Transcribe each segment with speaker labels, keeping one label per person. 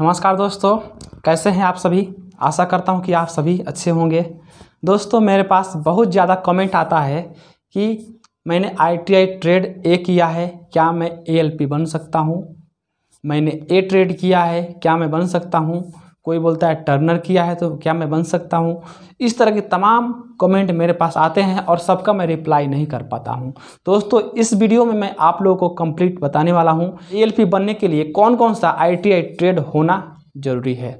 Speaker 1: नमस्कार दोस्तों कैसे हैं आप सभी आशा करता हूं कि आप सभी अच्छे होंगे दोस्तों मेरे पास बहुत ज़्यादा कमेंट आता है कि मैंने आईटीआई ट्रेड ए किया है क्या मैं एएलपी बन सकता हूं मैंने ए ट्रेड किया है क्या मैं बन सकता हूं कोई बोलता है टर्नर किया है तो क्या मैं बन सकता हूँ इस तरह के तमाम कमेंट मेरे पास आते हैं और सबका मैं रिप्लाई नहीं कर पाता हूँ दोस्तों इस वीडियो में मैं आप लोगों को कंप्लीट बताने वाला हूँ एएलपी बनने के लिए कौन कौन सा आईटीआई ट्रेड होना ज़रूरी है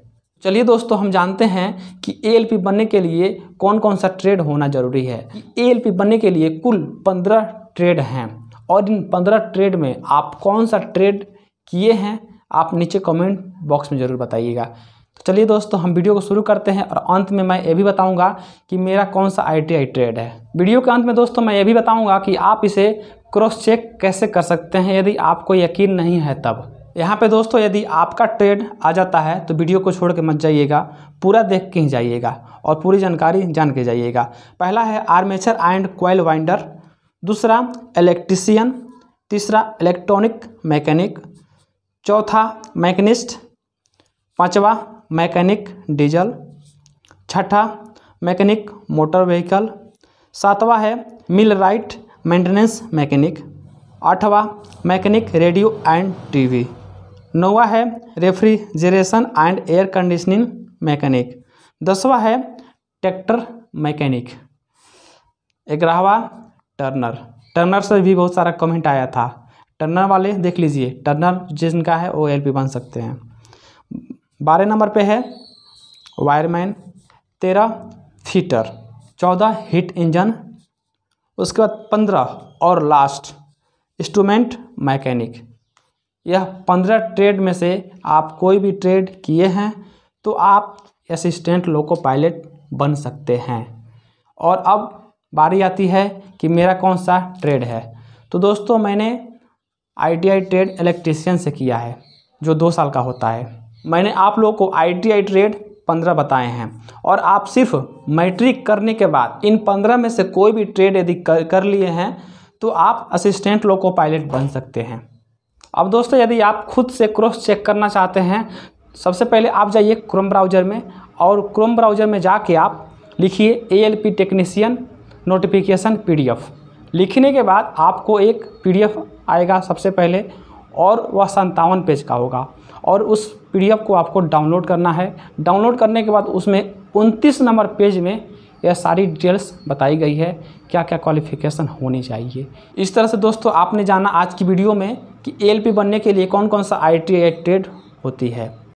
Speaker 1: चलिए दोस्तों हम जानते हैं कि ए बनने के लिए कौन कौन सा ट्रेड होना ज़रूरी है ए बनने के लिए कुल पंद्रह ट्रेड हैं और इन पंद्रह ट्रेड में आप कौन सा ट्रेड किए हैं आप नीचे कमेंट बॉक्स में ज़रूर बताइएगा तो चलिए दोस्तों हम वीडियो को शुरू करते हैं और अंत में मैं ये भी बताऊंगा कि मेरा कौन सा आई ट्रेड है वीडियो के अंत में दोस्तों मैं ये भी बताऊंगा कि आप इसे क्रॉस चेक कैसे कर सकते हैं यदि आपको यकीन नहीं है तब यहाँ पे दोस्तों यदि आपका ट्रेड आ जाता है तो वीडियो को छोड़ के मत जाइएगा पूरा देख के ही जाइएगा और पूरी जानकारी जान के जाइएगा पहला है आर्मेचर एंड क्वाइल वाइंडर दूसरा इलेक्ट्रीसियन तीसरा इलेक्ट्रॉनिक मैकेनिक चौथा मैकेनिस्ट पांचवा मैकेनिक डीजल छठा मैकेनिक मोटर व्हीकल सातवां है मिल राइट मेंटेनेंस मैकेनिक आठवां मैकेनिक रेडियो एंड टीवी नौवा है refrigeration and air conditioning mechanic दसवा है ट्रैक्टर मैकेनिक ग्यारहवा टर्नर टर्नर से भी बहुत सारा कमेंट आया था टर्नर वाले देख लीजिए टर्नर जिनका है वो एल बन सकते हैं बारह नंबर पे है वायरमैन तेरह थीटर चौदह हीट इंजन उसके बाद पंद्रह और लास्ट इंस्ट्रूमेंट मैकेनिक यह पंद्रह ट्रेड में से आप कोई भी ट्रेड किए हैं तो आप असिस्टेंट लोको पायलट बन सकते हैं और अब बारी आती है कि मेरा कौन सा ट्रेड है तो दोस्तों मैंने आईटीआई ट्रेड इलेक्ट्रीशियन से किया है जो दो साल का होता है मैंने आप लोगों को आई टी आई ट्रेड पंद्रह बताए हैं और आप सिर्फ मैट्रिक करने के बाद इन पंद्रह में से कोई भी ट्रेड यदि कर, कर लिए हैं तो आप असिस्टेंट लोको पायलट बन सकते हैं अब दोस्तों यदि आप खुद से क्रॉस चेक करना चाहते हैं सबसे पहले आप जाइए क्रोम ब्राउज़र में और क्रोम ब्राउज़र में जाके आप लिखिए A L P technician notification P D F लिखने के बाद आपको एक पी डी एफ़ आएगा सबसे पहले और वह संतावन पेज का होगा और उस पीडीएफ को आपको डाउनलोड करना है डाउनलोड करने के बाद उसमें उनतीस नंबर पेज में यह सारी डिटेल्स बताई गई है क्या क्या क्वालिफिकेशन होनी चाहिए इस तरह से दोस्तों आपने जाना आज की वीडियो में कि एल बनने के लिए कौन कौन सा आई टी ट्रेड होती है